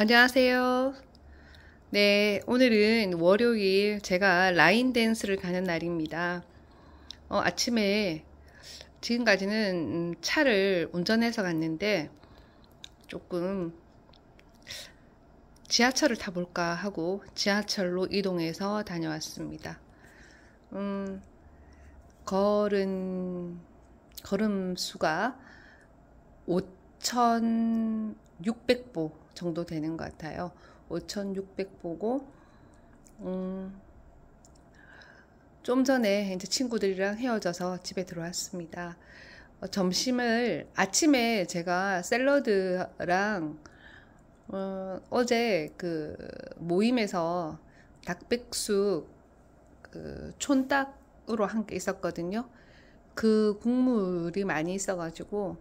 안녕하세요. 네, 오늘은 월요일 제가 라인 댄스를 가는 날입니다. 어, 아침에 지금까지는 음, 차를 운전해서 갔는데 조금 지하철을 타볼까 하고 지하철로 이동해서 다녀왔습니다. 음, 걸은 걸음 수가 5,600보 정도 되는 것 같아요. 5,600 보고 음, 좀 전에 이제 친구들이랑 헤어져서 집에 들어왔습니다. 어, 점심을 아침에 제가 샐러드랑 어, 어제 그 모임에서 닭백숙 그 촌닭으로 한게 있었거든요. 그 국물이 많이 있어가지고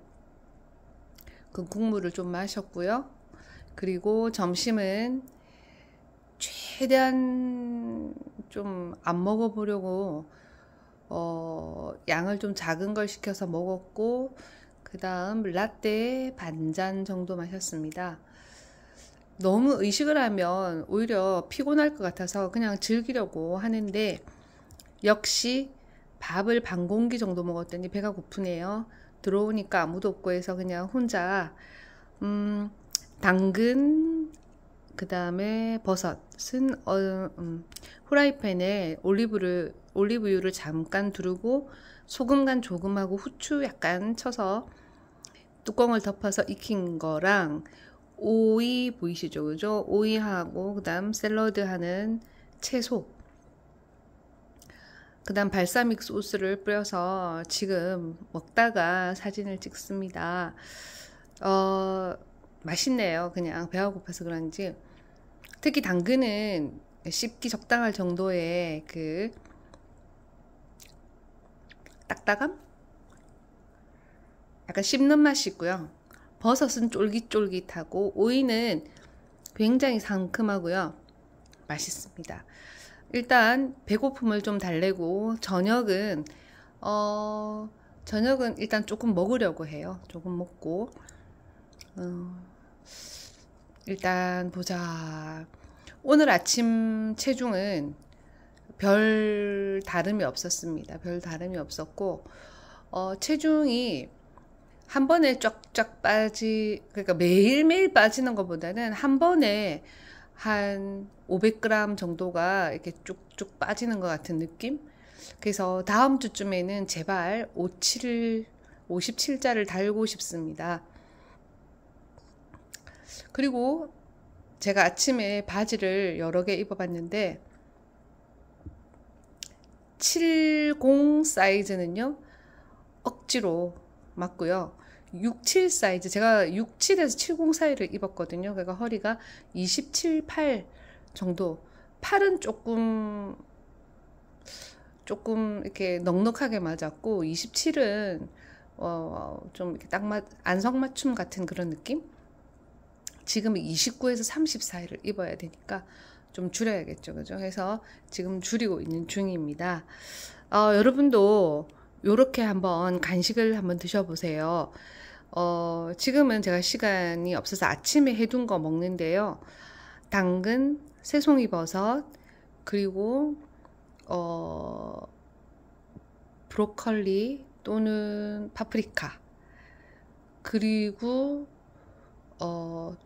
그 국물을 좀 마셨고요. 그리고 점심은 최대한 좀 안 먹어보려고 어, 양을 좀 작은 걸 시켜서 먹었고 그 다음 라떼 반잔 정도 마셨습니다. 너무 의식을 하면 오히려 피곤할 것 같아서 그냥 즐기려고 하는데 역시 밥을 반 공기 정도 먹었더니 배가 고프네요. 들어오니까 아무도 없고 해서 그냥 혼자 음, 당근, 그 다음에 버섯은 어, 음, 후라이팬에 올리브를 올리브유를 잠깐 두르고 소금 간 조금 하고 후추 약간 쳐서 뚜껑을 덮어서 익힌 거랑 오이 보이시죠 그죠 오이하고 그 다음 샐러드 하는 채소 그 다음 발사믹 소스를 뿌려서 지금 먹다가 사진을 찍습니다 어, 맛있네요. 그냥 배가 고파서 그런지. 특히 당근은 씹기 적당할 정도의 그 딱딱함? 약간 씹는 맛이 있고요. 버섯은 쫄깃쫄깃하고 오이는 굉장히 상큼하고요. 맛있습니다. 일단 배고픔을 좀 달래고 저녁은 어 저녁은 일단 조금 먹으려고 해요. 조금 먹고 어, 일단 보자. 오늘 아침 체중은 별 다름이 없었습니다. 별 다름이 없었고, 어, 체중이 한 번에 쫙쫙 빠지, 그러니까 매일매일 빠지는 것보다는 한 번에 한 500g 정도가 이렇게 쭉쭉 빠지는 것 같은 느낌? 그래서 다음 주쯤에는 제발 57, 57자를 달고 싶습니다. 그리고 제가 아침에 바지를 여러 개 입어봤는데 70 사이즈는요 억지로 맞고요 67 사이즈 제가 67에서 70 사이를 입었거든요 그러니까 허리가 27, 8 정도 팔은 조금 조금 이렇게 넉넉하게 맞았고 27은 어, 좀 이렇게 딱 맞, 안성맞춤 같은 그런 느낌? 지금 29에서 34일을 입어야 되니까 좀 줄여야겠죠. 그죠? 해서 지금 줄이고 있는 중입니다. 어, 여러분도 요렇게 한번 간식을 한번 드셔보세요. 어, 지금은 제가 시간이 없어서 아침에 해둔 거 먹는데요. 당근, 새송이버섯, 그리고, 어, 브로콜리 또는 파프리카, 그리고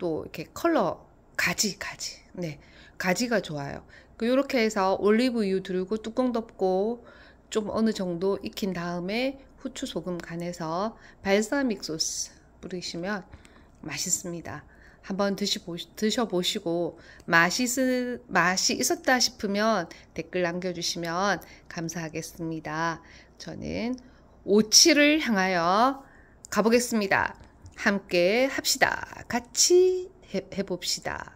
또 이렇게 컬러 가지 가지 네 가지가 좋아요 이렇게 그 해서 올리브유 두르고 뚜껑 덮고 좀 어느 정도 익힌 다음에 후추 소금 간해서 발사믹 소스 뿌리시면 맛있습니다 한번 드셔보시고 맛있, 맛이 있었다 싶으면 댓글 남겨주시면 감사하겠습니다 저는 오치를 향하여 가보겠습니다 함께 합시다. 같이 해, 해봅시다.